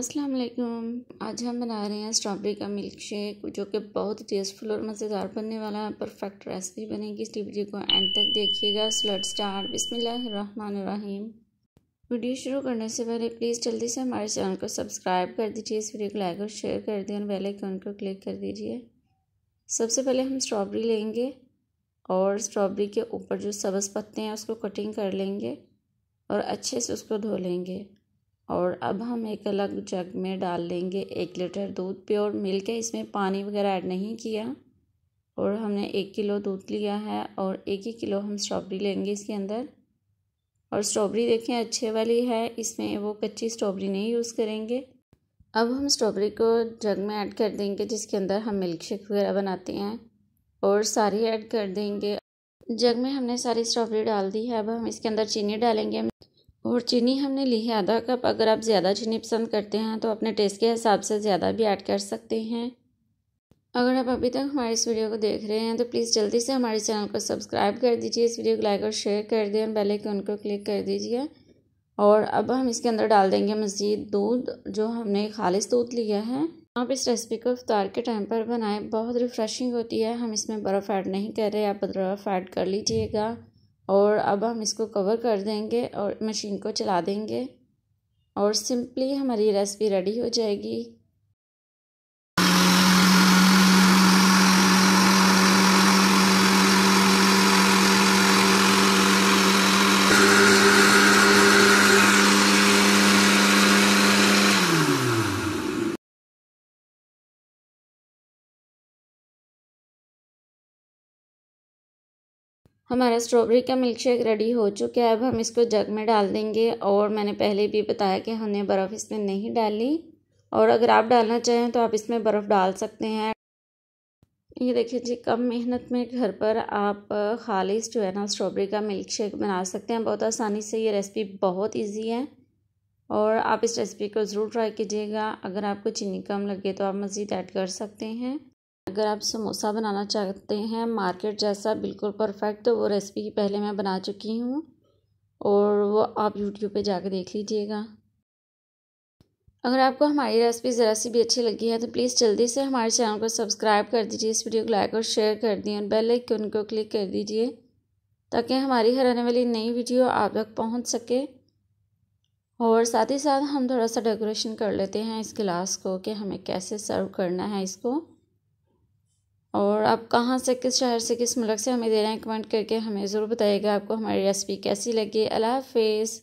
अस्सलाम वालेकुम आज हम बना रहे हैं स्ट्रॉबेरी का मिल्क शेक जो कि बहुत टेस्टफुल और मज़ेदार बनने वाला है परफेक्ट रेसिपी बनेगी इस वीडियो को एंड तक देखिएगा स्लट स्टार बिसमीम वीडियो शुरू करने से पहले प्लीज़ जल्दी से हमारे चैनल को सब्सक्राइब कर दीजिए इस वीडियो को लाइक और शेयर कर दें और बेलाइकन को क्लिक कर दीजिए सबसे पहले हम स्ट्रॉबेरी लेंगे और स्ट्रॉबेरी के ऊपर जो सब्ज़ पत्ते हैं उसको कटिंग कर लेंगे और अच्छे से उसको धो लेंगे और अब हम एक अलग जग में डाल लेंगे एक लीटर दूध प्योर मिल्क है इसमें पानी वगैरह ऐड नहीं किया और हमने एक किलो दूध लिया है और एक ही किलो हम स्ट्रॉबेरी लेंगे इसके अंदर और स्ट्रॉबेरी देखें अच्छे वाली है इसमें वो कच्ची स्ट्रॉबेरी नहीं यूज़ करेंगे अब हम स्ट्रॉबेरी को जग में ऐड कर देंगे जिसके अंदर हम मिल्क शेक वगैरह बनाते हैं और सारी ऐड कर देंगे जग में हमने सारी स्ट्रॉबेरी डाल दी है अब हम इसके अंदर चीनी डालेंगे और चीनी हमने ली है आधा कप अगर आप ज़्यादा चीनी पसंद करते हैं तो अपने टेस्ट के हिसाब से ज़्यादा भी ऐड कर सकते हैं अगर आप अभी तक हमारे इस वीडियो को देख रहे हैं तो प्लीज़ जल्दी से हमारे चैनल को सब्सक्राइब कर दीजिए इस वीडियो को लाइक और शेयर कर दें और बेल आइकन को क्लिक कर दीजिए और अब हम इसके अंदर डाल देंगे मज़ीद दूध जो हमने खालिश दूध लिया है आप इस रेसिपी को इफ्तार के टाइम पर बनाएं बहुत रिफ़्रेशिंग होती है हम इसमें बर्फ़ ऐड नहीं कर रहे आप बर्फ़ ऐड कर लीजिएगा और अब हम इसको कवर कर देंगे और मशीन को चला देंगे और सिंपली हमारी रेसिपी रेडी हो जाएगी हमारा स्ट्रॉबेरी का मिल्क शेक रेडी हो चुका है अब हम इसको जग में डाल देंगे और मैंने पहले भी बताया कि हमने बर्फ़ इसमें नहीं डाली और अगर आप डालना चाहें तो आप इसमें बर्फ़ डाल सकते हैं ये देखिए जी कम मेहनत में घर पर आप खालिश जो है ना स्ट्रॉबेरी का मिल्क शेक बना सकते हैं बहुत आसानी से ये रेसिपी बहुत इजी है और आप इस रेसिपी को ज़रूर ट्राई कीजिएगा अगर आपको चीनी कम लगे तो आप मज़ीद ऐड कर सकते हैं अगर आप समोसा बनाना चाहते हैं मार्केट जैसा बिल्कुल परफेक्ट तो वो रेसिपी पहले मैं बना चुकी हूँ और वो आप यूट्यूब पे जाकर देख लीजिएगा अगर आपको हमारी रेसिपी ज़रा सी भी अच्छी लगी है तो प्लीज़ जल्दी से हमारे चैनल को सब्सक्राइब कर दीजिए इस वीडियो को लाइक और शेयर कर दिए और बेल आइकन को क्लिक कर दीजिए ताकि हमारी हर आने वाली नई वीडियो आप तक पहुँच सके और साथ ही साथ हम थोड़ा सा डेकोरेशन कर लेते हैं इस गिलास को कि हमें कैसे सर्व करना है इसको और आप कहाँ से किस शहर से किस मुल्क से हमें दे रहे हैं कमेंट करके हमें ज़रूर बताइएगा आपको हमारी रेसिपी कैसी लगी अल्लाह हाफिज़